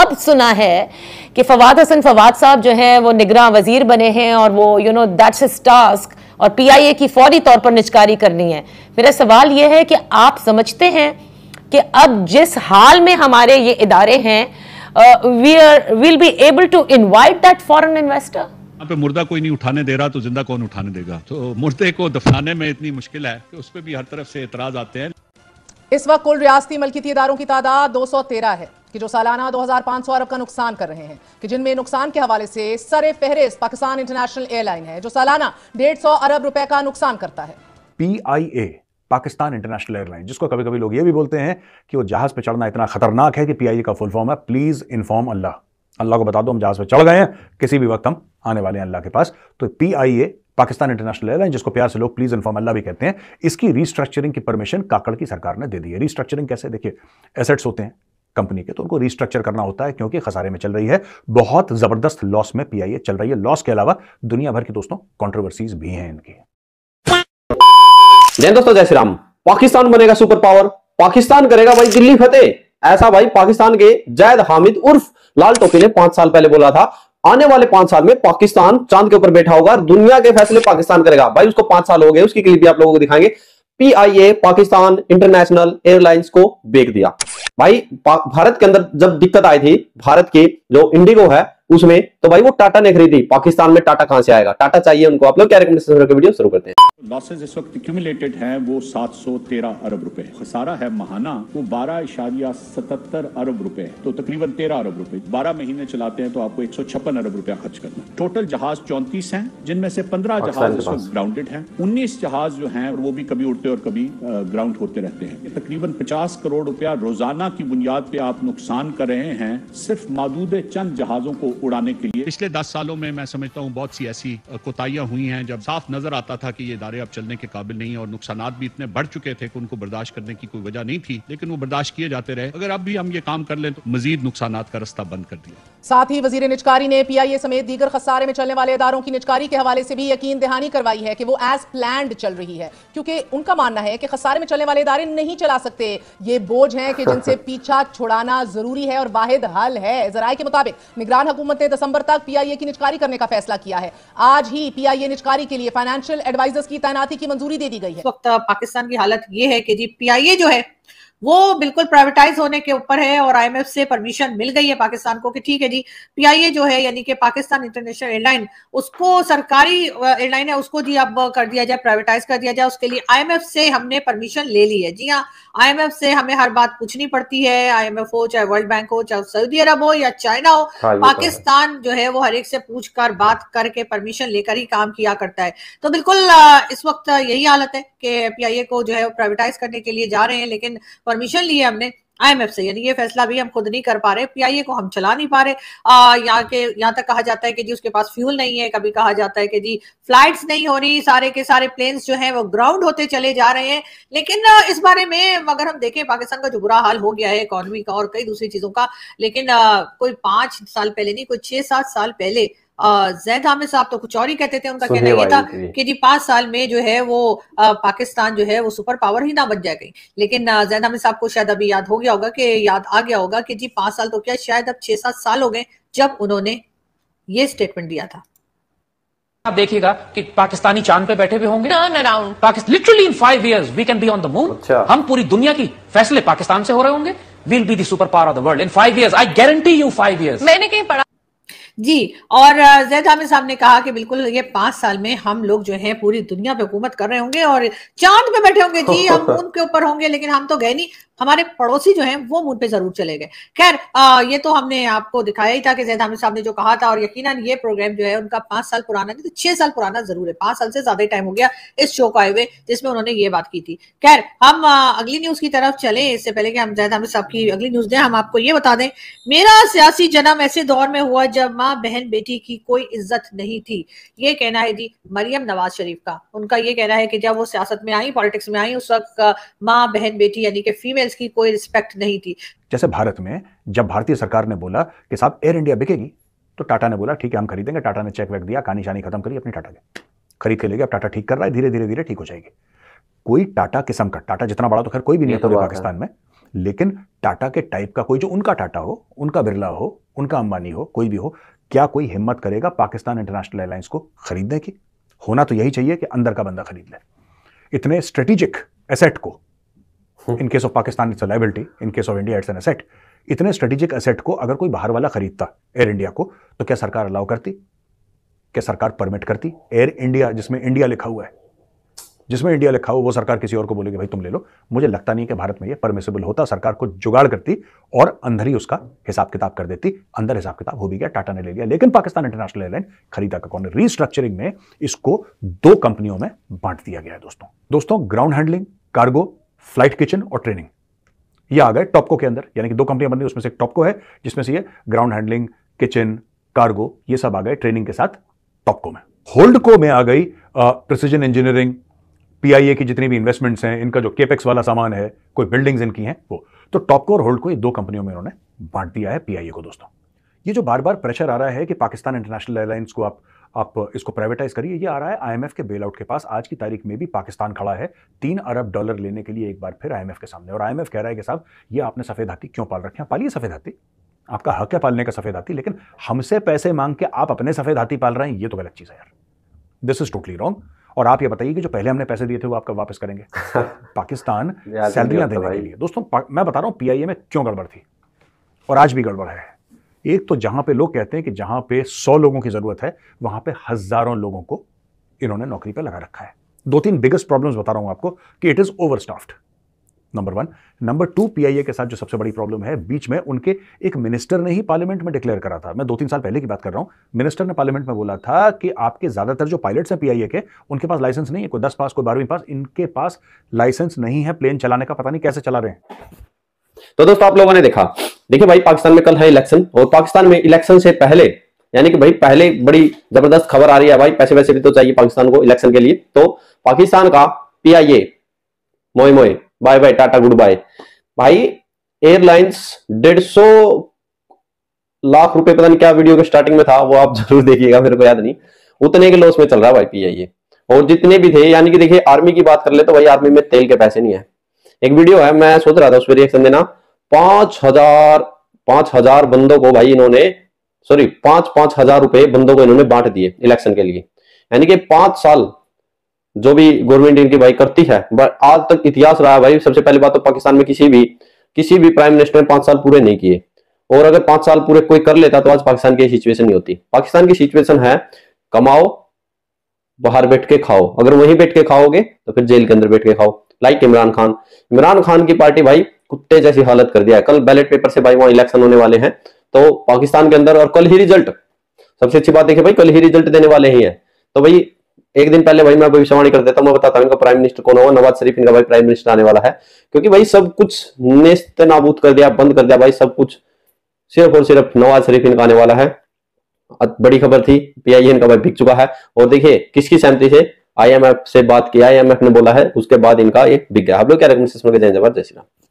अब सुना है कि फवाद हसन फवाद साहब जो हैं वो निगरान वजीर बने हैं और वो you know that's is task और पीआईए की फौरी तौर पर निचकारी करनी है मेरा सवाल ये है कि आप समझते हैं कि अब जिस हाल में हमारे ये इदारे हैं we are will be able to invite that foreign investor पे मुर्दा कोई नहीं उठाने दे रहा तो जिंदा कौन उठाने देगा तो मुर्दे को दफनाने में इतनी मुश्किल है कि उस पर भी हर तरफ से एतराज आते हैं इस वक्त कुल रियासती मलकियती इदारों की तादाद 213 है कि जो सालाना 2500 अरब का नुकसान कर रहे हैं कि जिनमें नुकसान के हवाले से सरे फहरिस्त पाकिस्तान इंटरनेशनल एयरलाइन है जो सालाना डेढ़ सौ अरब रुपए का नुकसान करता है पीआईए पाकिस्तान इंटरनेशनल एयरलाइन जिसको कभी कभी लोग ये भी बोलते हैं कि वो जहाज पर चढ़ना इतना खतरनाक है कि पी का फुल फॉर्म है प्लीज इन्फॉर्म अल्लाह अल्लाह को बता दो हम जहाज पर चढ़ गए हैं किसी भी वक्त हम आने वाले हैं अल्लाह के पास तो पीआईए पाकिस्तान इंटरनेशनल एयरलाइन जिसको प्यार से लोग प्लीज इन्फॉर्म अल्लाह भी कहते हैं इसकी रीस्ट्रक्चरिंग की परमिशन काकड़ की सरकार ने दे दी है रीस्ट्रक्चरिंग कैसे देखिए एसेट्स होते हैं कंपनी के तो उनको रिस्ट्रक्चर करना होता है क्योंकि खसारे में चल रही है बहुत ज़बरदस्त लॉस में पीआईए चल रही है लॉस के अलावा दुनिया भर की दोस्तों कॉन्ट्रोवर्सीज भी हैं इनकी जय दोस्तों जय श्री राम पाकिस्तान बनेगा सुपर पावर पाकिस्तान करेगा भाई दिल्ली फतेह ऐसा भाई पाकिस्तान के जैद हामिद उर्फ लाल टोपी ने पांच साल पहले बोला था आने वाले पांच साल में पाकिस्तान चांद के ऊपर बैठा होगा दुनिया के फैसले पाकिस्तान करेगा भाई उसको पांच साल हो गए उसकी क्लिप भी आप लोगों को दिखाएंगे पीआईए पाकिस्तान इंटरनेशनल एयरलाइंस को बेच दिया भाई भारत के अंदर जब दिक्कत आई थी भारत के जो इंडिगो है उसमें तो भाई वो टाटा ने खरीदी पाकिस्तान में टाटा कहां से आएगा टाटा चाहिए उनको आप लोग क्या रिकमेंडेशन वीडियो शुरू करते हैं लॉसेज इस वक्त क्यूमुलेटेड है वो 713 अरब रुपए खसारा है महाना वो बारह इशारिया सतहत्तर अरब रुपए तो तकरीबन तेरह अरब रुपए बारह महीने चलाते हैं तो आपको एक सौ छप्पन अरब रुपया खर्च करना टोटल जहाज चौंतीस हैं जिनमें से पंद्रह जहाज इस वक्त ग्राउंडेड हैं उन्नीस जहाज जो हैं वो भी कभी उड़ते और कभी ग्राउंड होते रहते हैं तकरीबन पचास करोड़ रुपया रोजाना की बुनियाद पे आप नुकसान कर रहे हैं सिर्फ मादूद चंद जहाजों को उड़ाने के चाहिए पिछले दस सालों में मैं समझता हूँ बहुत सी ऐसी कोताहियां हुई हैं जब साफ नजर आता था कि ये इदारे अब चलने के काबिल नहीं और नुकसान भी इतने बढ़ चुके थे कि उनको बर्दाश्त करने की कोई वजह नहीं थी लेकिन वो बर्दाश्त किए जाते रहे अगर अब भी हम ये काम कर लें तो मजीद नुकसान का रास्ता बंद कर दिया साथ ही वजीर निचकारी ने पी आई ए समेत दीगर खसारे में चलने वाले इदारों की निचकारी के हवाले से भी यकीन दहानी करवाई है कि वो एज प्लान चल रही है क्योंकि उनका मानना है कि खसारे में चलने वाले इदारे नहीं चला सकते ये बोझ है कि जिनसे पीछा छुड़ाना जरूरी है और वाहिद हल है जराये के मुताबिक निगरान हुकूमत ने दिसंबर तक पीआईए की निचकारी करने का फैसला किया है आज ही पीआईए निचकारी के लिए फाइनेंशियल एडवाइजर्स की तैनाती की मंजूरी दे दी गई है वक्त पाकिस्तान की हालत ये है कि जी पीआईए जो है वो बिल्कुल प्राइवेटाइज होने के ऊपर है और आईएमएफ से परमिशन मिल गई है पाकिस्तान को कि ठीक है जी पीआईए जो है यानी कि पाकिस्तान इंटरनेशनल एयरलाइन उसको सरकारी एयरलाइन है उसको जी अब कर दिया जाए प्राइवेटाइज कर दिया जाए उसके लिए आईएमएफ से हमने परमिशन ले ली है जी हाँ आई से हमें हर बात पूछनी पड़ती है आईएमएफ हो चाहे वर्ल्ड बैंक हो चाहे सऊदी अरब हो या चाइना हो हाँ, तो पाकिस्तान जो है वो हर एक से पूछ कर बात करके परमिशन लेकर ही काम किया करता है तो बिल्कुल इस वक्त यही हालत है कि पीआईए को जो है प्राइवेटाइज करने के लिए जा रहे हैं लेकिन परमिशन ली है हमने आईएमएफ से यानी ये फैसला भी हम खुद नहीं कर पा रहे पीआईए को हम चला नहीं पा रहे यहाँ के यहाँ तक कहा जाता है कि जी उसके पास फ्यूल नहीं है कभी कहा जाता है कि जी फ्लाइट्स नहीं हो रही सारे के सारे प्लेन्स जो हैं वो ग्राउंड होते चले जा रहे हैं लेकिन इस बारे में अगर हम देखें पाकिस्तान का जो बुरा हाल हो गया है इकोनॉमी का और कई दूसरी चीजों का लेकिन कोई पांच साल पहले नहीं कोई छह सात साल पहले जैद हामिद साहब तो कुछ और ही कहते थे उनका कहना ये था कि जी पांच साल में जो है वो पाकिस्तान जो है वो सुपर पावर ही ना बन जाए गई लेकिन जैद हामिद साहब को शायद अभी याद हो गया होगा कि याद आ गया होगा कि जी पांच साल तो क्या शायद अब छह सात साल हो गए जब उन्होंने ये स्टेटमेंट दिया था आप देखिएगा कि पाकिस्तानी चांद पे बैठे हुए होंगे literally in five years we can be on the moon हम पूरी दुनिया की फैसले पाकिस्तान से हो रहे होंगे will be the super power of the world in five years I guarantee you five years मैंने कहीं पढ़ा जी और जैद आमिर साहब ने कहा कि बिल्कुल ये पांच साल में हम लोग जो है पूरी दुनिया पे हुकूमत कर रहे होंगे और चांद पे बैठे होंगे जी हम उनके ऊपर होंगे लेकिन हम तो गए नहीं हमारे पड़ोसी जो हैं वो मुंह पे जरूर चले गए खैर ये तो हमने आपको दिखाया ही था कि जैद हामिद साहब ने जो कहा था और यकीनन ये प्रोग्राम जो है उनका पांच साल पुराना नहीं तो छह साल पुराना जरूर है पांच साल से ज्यादा टाइम हो गया इस शो को आए हुए जिसमें उन्होंने ये बात की थी खैर हम अगली न्यूज की तरफ चले इससे पहले कि हम जैद हामिद साहब की अगली न्यूज दें हम आपको ये बता दें मेरा सियासी जन्म ऐसे दौर में हुआ जब माँ बहन बेटी की कोई इज्जत नहीं थी ये कहना है जी मरियम नवाज शरीफ का उनका ये कहना है कि जब वो सियासत में आई पॉलिटिक्स में आई उस वक्त माँ बहन बेटी यानी कि फीमेल डिटेल्स की कोई रिस्पेक्ट नहीं थी जैसे भारत में जब भारतीय सरकार ने बोला कि साहब एयर इंडिया बिकेगी तो टाटा ने बोला ठीक है हम खरीदेंगे टाटा ने चेक वैक दिया कहानी शानी खत्म करी अपनी टाटा के खरीद के ले अब टाटा ठीक कर रहा है धीरे धीरे धीरे ठीक हो जाएगी कोई टाटा किस्म का टाटा जितना बड़ा तो खैर कोई भी नहीं तो है पाकिस्तान में लेकिन टाटा के टाइप का कोई जो उनका टाटा हो उनका बिरला हो उनका अंबानी हो कोई भी हो क्या कोई हिम्मत करेगा पाकिस्तान इंटरनेशनल एयरलाइंस को खरीदने की होना तो यही चाहिए कि अंदर का बंदा खरीद ले इतने स्ट्रेटेजिक एसेट को in case of Pakistan it's liability in case of India it's an asset इतने स्ट्रेटेजिक असेट को अगर कोई बाहर वाला खरीदता एयर इंडिया को तो क्या सरकार अलाउ करती क्या सरकार परमिट करती एयर इंडिया जिसमें इंडिया लिखा हुआ है जिसमें इंडिया लिखा हो वो सरकार किसी और को बोलेगी भाई तुम ले लो मुझे लगता नहीं कि भारत में ये परमिसेबल होता सरकार को जुगाड़ करती और अंदर ही उसका हिसाब किताब कर देती अंदर हिसाब किताब हो भी गया टाटा ने ले लिया लेकिन पाकिस्तान इंटरनेशनल एयरलाइन खरीदा का कौन रीस्ट्रक्चरिंग में इसको दो कंपनियों में बांट दिया गया है दोस्तों दोस्तों ground handling cargo flight kitchen और ट्रेनिंग ये आ गए टॉपको के अंदर यानी कि दो कंपनियां बनी उसमें से एक टॉपको है जिसमें से ये ग्राउंड हैंडलिंग किचन कार्गो ये सब आ गए ट्रेनिंग के साथ टॉपको में होल्डको में आ गई प्रिसीजन इंजीनियरिंग पीआईए की जितनी भी इन्वेस्टमेंट्स हैं इनका जो केपेक्स वाला सामान है कोई बिल्डिंग्स इनकी हैं वो तो टॉपको और होल्डको ये दो कंपनियों में इन्होंने बांट दिया है पीआईए को दोस्तों ये जो बार बार प्रेशर आ रहा है कि पाकिस्तान इंटरनेशनल एयरलाइंस को आप आप इसको प्राइवेटाइज करिए ये आ रहा है आईएमएफ के बेल आउट के पास आज की तारीख में भी पाकिस्तान खड़ा है तीन अरब डॉलर लेने के लिए एक बार फिर आईएमएफ के सामने और आईएमएफ कह रहा है कि साहब ये आपने सफ़ेद हाथी क्यों पाल रखे हैं पालिए सफ़ेद हाथी आपका हक है पालने का सफ़ेद हाथी लेकिन हमसे पैसे मांग के आप अपने सफ़ेद हाथी पाल रहे हैं ये तो गलत चीज़ है यार दिस इज़ टोटली रॉन्ग और आप ये बताइए कि जो पहले हमने पैसे दिए थे वो आपका वापस करेंगे पाकिस्तान सैलरियां तो देने के लिए दोस्तों मैं बता रहा हूँ पी में क्यों गड़बड़ थी और आज भी गड़बड़ है एक तो जहां पे लोग कहते हैं कि जहां पे सौ लोगों की ज़रूरत है वहां पे हज़ारों लोगों को इन्होंने नौकरी पे लगा रखा है दो तीन बिगेस्ट प्रॉब्लम्स बता रहा हूं आपको कि it is over staffed number one number two PIA के साथ जो सबसे बड़ी प्रॉब्लम है बीच में उनके एक मिनिस्टर ने ही पार्लियामेंट में डिक्लेयर करा था मैं दो तीन साल पहले की बात कर रहा हूं मिनिस्टर ने पार्लियामेंट में बोला था कि आपके ज़्यादातर जो पायलट्स हैं पीआईए के उनके पास लाइसेंस नहीं है कोई दस पास कोई बारहवीं पास इनके पास लाइसेंस नहीं है प्लेन चलाने का पता नहीं कैसे चला रहे हैं तो दोस्तों आप लोगों ने देखा देखिए भाई पाकिस्तान में कल है इलेक्शन और पाकिस्तान में इलेक्शन से पहले यानी कि भाई पहले बड़ी जबरदस्त खबर आ रही है भाई पैसे वैसे भी तो चाहिए पाकिस्तान को इलेक्शन के लिए तो पाकिस्तान का पीआईए मोए मोए bye bye tata good bye भाई एयरलाइंस डेढ़ सौ लाख रुपए पता नहीं क्या वीडियो के स्टार्टिंग में था वो आप जरूर देखिएगा मेरे को याद नहीं उतने के लॉस में चल रहा है भाई पीआईए और जितने भी थे यानी कि देखिए आर्मी की बात कर ले तो भाई आर्मी में तेल के पैसे नहीं है एक वीडियो है मैं सोच रहा था उस पर रिएक्शन देना पांच हजार पांच हजार बंदों को भाई इन्होंने सॉरी पांच पांच हजार रुपए बंदों को इन्होंने बांट दिए इलेक्शन के लिए यानी कि पांच साल जो भी गवर्नमेंट इनकी भाई करती है आज तक इतिहास रहा भाई सबसे पहली बात तो पाकिस्तान में किसी भी किसी भी प्राइम मिनिस्टर ने पांच साल पूरे नहीं किए और अगर पांच साल पूरे कोई कर लेता तो आज पाकिस्तान की सिचुएशन नहीं होती पाकिस्तान की सिचुएशन है कमाओ बाहर बैठ के खाओ अगर वहीं बैठ के खाओगे तो फिर जेल के अंदर बैठ के खाओ लाइक इमरान खान इमरान खान की पार्टी भाई कुत्ते जैसी हालत कर दिया है कल बैलेट पेपर से भाई वहां इलेक्शन होने वाले हैं तो पाकिस्तान के अंदर और कल ही रिजल्ट सबसे अच्छी बात देखिए भाई कल ही रिजल्ट देने वाले ही है तो भाई एक दिन पहले भाई मैं भविष्यवाणी कर देता हूँ मैं बताता हूँ इनका प्राइम मिनिस्टर कौन होगा नवाज शरीफ इनका भाई प्राइम मिनिस्टर आने वाला है क्योंकि भाई सब कुछ नेस्त नाबूद कर दिया बंद कर दिया भाई सब कुछ सिर्फ और सिर्फ नवाज शरीफ इनका आने वाला है बड़ी खबर थी पीआईए e इनका भाई बिक चुका है और देखिए किसकी सहमति से आईएमएफ से बात किया आईएमएफ ने बोला है उसके बाद इनका ये बिक गया आप लोग क्या रकम से समझ जाएंगे जय श्री राम